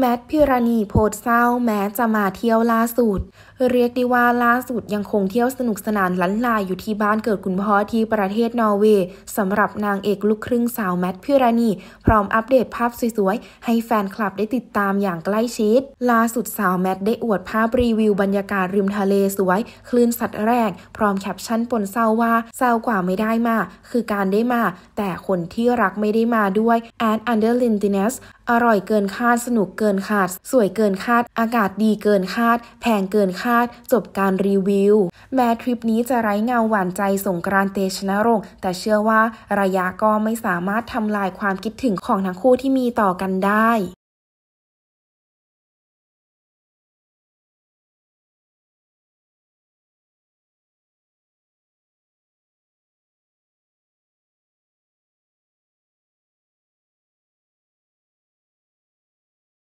แมทพิรณีโพดเศร้าแม้จะมาเที่ยวล่าสุด เรียกได้ว่าล่าสุดยังคงเที่ยวสนุกสนานล้นลาย อยู่ที่บ้านเกิดคุณพ่อที่ประเทศนอร์เวย์สำหรับนางเอกลูกครึ่งสาวแมทพิรณี พร้อมอัปเดตภาพสวยๆ ให้แฟนคลับได้ติดตามอย่างใกล้ชิดล่าสุดสาวแมทได้อวดภาพรีวิวบรรยากาศริมทะเลสวยคลื่นสัตว์แรก พร้อมแคปชั่นปนเศร้าว่าเศร้ากว่าไม่ได้มาคือการได้มาแต่คนที่รักไม่ได้มาด้วยแอนอันเดอร์ลินติเนสอร่อยเกินคาดสนุกเกินกินคาดสวยเกินคาด อากาศดีเกินคาด แพงเกินคาด จบการรีวิว แม้ทริปนี้จะไร้เงาหวานใจสงกรานเตชนะรง แต่เชื่อว่าระยะก็ไม่สามารถทำลายความคิดถึงของทั้งคู่ที่มีต่อกันได้